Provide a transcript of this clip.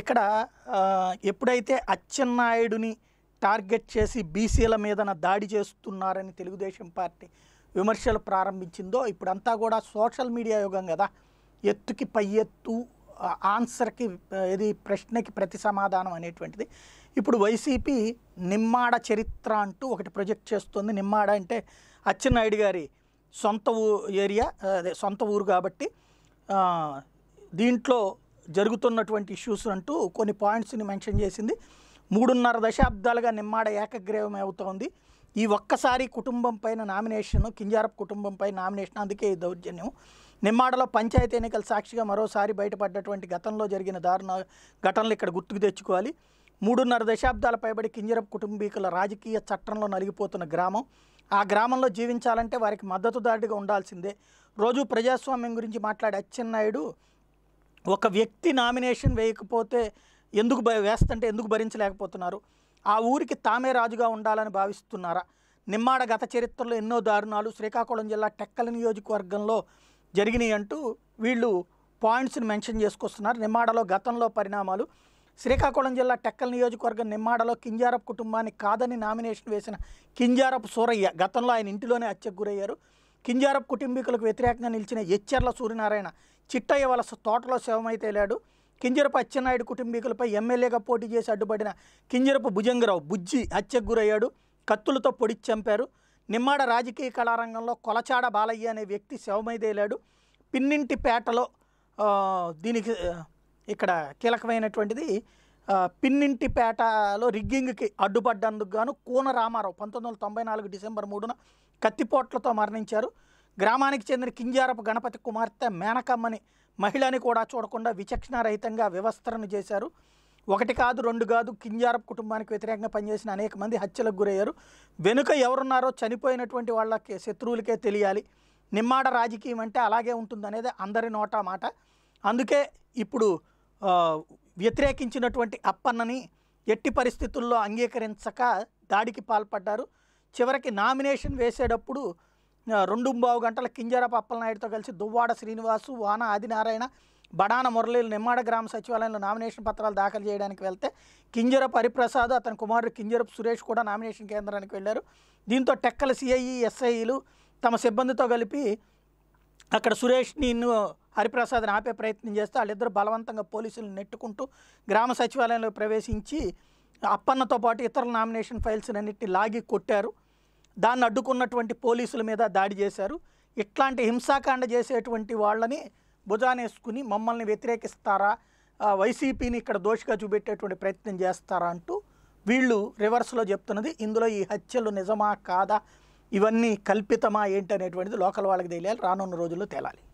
ఇక్కడ ఎప్పుడైతే అచ్చెన్నాయుడిని టార్గెట్ చేసి బీసీల మీదన దాడి చేస్తున్నారని తెలుగుదేశం పార్టీ విమర్శలు ప్రారంభించిందో ఇప్పుడంతా కూడా సోషల్ మీడియా యుగం కదా ఎత్తుకి పై ఎత్తు ఆన్సర్కి ఇది ప్రశ్నకి ప్రతి సమాధానం అనేటువంటిది ఇప్పుడు వైసీపీ నిమ్మాడ చరిత్ర అంటూ ఒకటి ప్రొజెక్ట్ చేస్తుంది నిమ్మాడ అంటే అచ్చెన్నాయుడు గారి సొంత ఊ ఏరియా అదే సొంత ఊరు కాబట్టి దీంట్లో జరుగుతున్నటువంటి ఇష్యూస్ అంటూ కొన్ని పాయింట్స్ని మెన్షన్ చేసింది మూడున్నర దశాబ్దాలుగా నిమ్మాడ ఏకగ్రీవం అవుతోంది ఈ ఒక్కసారి కుటుంబం పైన నామినేషన్ కింజారపు కుటుంబం పైన నామినేషన్ అందుకే ఈ దౌర్జన్యం నిమ్మాడలో పంచాయతీ ఎన్నికల సాక్షిగా మరోసారి బయటపడ్డటువంటి గతంలో జరిగిన దారుణ ఘటనలు ఇక్కడ గుర్తుకు తెచ్చుకోవాలి మూడున్నర దశాబ్దాల పైబడి కింజరపు కుటుంబీకుల రాజకీయ చట్టంలో నలిగిపోతున్న గ్రామం ఆ గ్రామంలో జీవించాలంటే వారికి మద్దతుదారుడిగా ఉండాల్సిందే రోజు ప్రజాస్వామ్యం గురించి మాట్లాడే అచ్చెన్నాయుడు ఒక వ్యక్తి నామినేషన్ వేయకపోతే ఎందుకు వేస్తంటే ఎందుకు భరించలేకపోతున్నారు ఆ ఊరికి తామే రాజుగా ఉండాలని భావిస్తున్నారా నిమ్మాడ గత చరిత్రలో ఎన్నో దారుణాలు శ్రీకాకుళం జిల్లా టెక్కల నియోజకవర్గంలో జరిగినాయి అంటూ వీళ్ళు పాయింట్స్ని మెన్షన్ చేసుకొస్తున్నారు నిమ్మాడలో గతంలో పరిణామాలు శ్రీకాకుళం జిల్లా టెక్కల నియోజకవర్గం నిమ్మాడలో కింజారపు కుటుంబాన్ని కాదని నామినేషన్ వేసిన కింజారపు సూరయ్య గతంలో ఆయన ఇంటిలోనే హత్యకు గురయ్యారు కింజారపు కుటుంబీకులకు వ్యతిరేకంగా నిలిచిన ఎచ్చెర్ల సూర్యనారాయణ చిట్టయ్య వలస తోటలో శవమైతేలాడు కింజరపు అచ్చెన్నాయుడు కుటుంబీకులపై ఎమ్మెల్యేగా పోటీ చేసి అడ్డుపడిన కింజరపు భుజంగరావు బుజ్జి హత్యకు గురయ్యాడు కత్తులతో పొడి చంపారు నిమ్మాడ రాజకీయ కళారంగంలో కొలచాడ బాలయ్య అనే వ్యక్తి శవమైదేలాడు పిన్నింటి పేటలో దీనికి ఇక్కడ కీలకమైనటువంటిది పిన్నింటి పేటలో రిగ్గింగ్కి అడ్డుపడ్డందుకు గాను కూన రామారావు పంతొమ్మిది వందల తొంభై నాలుగు డిసెంబర్ మూడున కత్తిపోట్లతో మరణించారు గ్రామానికి చెందిన కింజారపు గణపతి కుమార్తె మేనకమ్మని మహిళని కూడా చూడకుండా విచక్షణారహితంగా వ్యవస్థలను చేశారు ఒకటి కాదు రెండు కాదు కింజారపు కుటుంబానికి వ్యతిరేకంగా పనిచేసిన అనేక మంది హత్యలకు గురయ్యారు వెనుక ఎవరున్నారో చనిపోయినటువంటి వాళ్ళకి శత్రువులకే తెలియాలి నిమ్మాడ రాజకీయం అంటే అలాగే ఉంటుందనేది అందరి నోటా మాట అందుకే ఇప్పుడు వ్యతిరేకించినటువంటి అప్పన్నని ఎట్టి పరిస్థితుల్లో అంగీకరించక దాడికి పాల్పడ్డారు చివరికి నామినేషన్ వేసేటప్పుడు రెండు బావు గంటల కింజరపు అప్పలనాయుడితో కలిసి దువ్వాడ శ్రీనివాసు వాన ఆదినారాయణ బడాన మురళీలు నిమ్మాడ గ్రామ సచివాలయంలో నామినేషన్ పత్రాలు దాఖలు చేయడానికి వెళ్తే కింజరపు హరిప్రసాద్ అతని కుమారుడు కింజరపు సురేష్ కూడా నామినేషన్ కేంద్రానికి వెళ్ళారు దీంతో టెక్కల సిఐఈ ఎస్ఐఈలు తమ సిబ్బందితో కలిపి అక్కడ సురేష్ నిన్ను హరిప్రసాద్ని ఆపే ప్రయత్నం చేస్తే వాళ్ళిద్దరు బలవంతంగా పోలీసులను నెట్టుకుంటూ గ్రామ సచివాలయంలో ప్రవేశించి అప్పన్నతో పాటు ఇతర నామినేషన్ ఫైల్స్ అన్నింటినీ లాగి కొట్టారు దాన్ని అడ్డుకున్నటువంటి పోలీసుల మీద దాడి చేశారు ఇట్లాంటి హింసాకాండ చేసేటువంటి వాళ్ళని భుజానేసుకుని మమ్మల్ని వ్యతిరేకిస్తారా వైసీపీని ఇక్కడ దోషిగా చూపెట్టేటువంటి ప్రయత్నం చేస్తారా అంటూ వీళ్ళు రివర్స్లో చెప్తున్నది ఇందులో ఈ హత్యలు నిజమా కాదా ఇవన్నీ కల్పితమా ఏంటి అనేటువంటిది లోకల్ వాళ్ళకి తెలియాలి రానున్న రోజుల్లో తేలాలి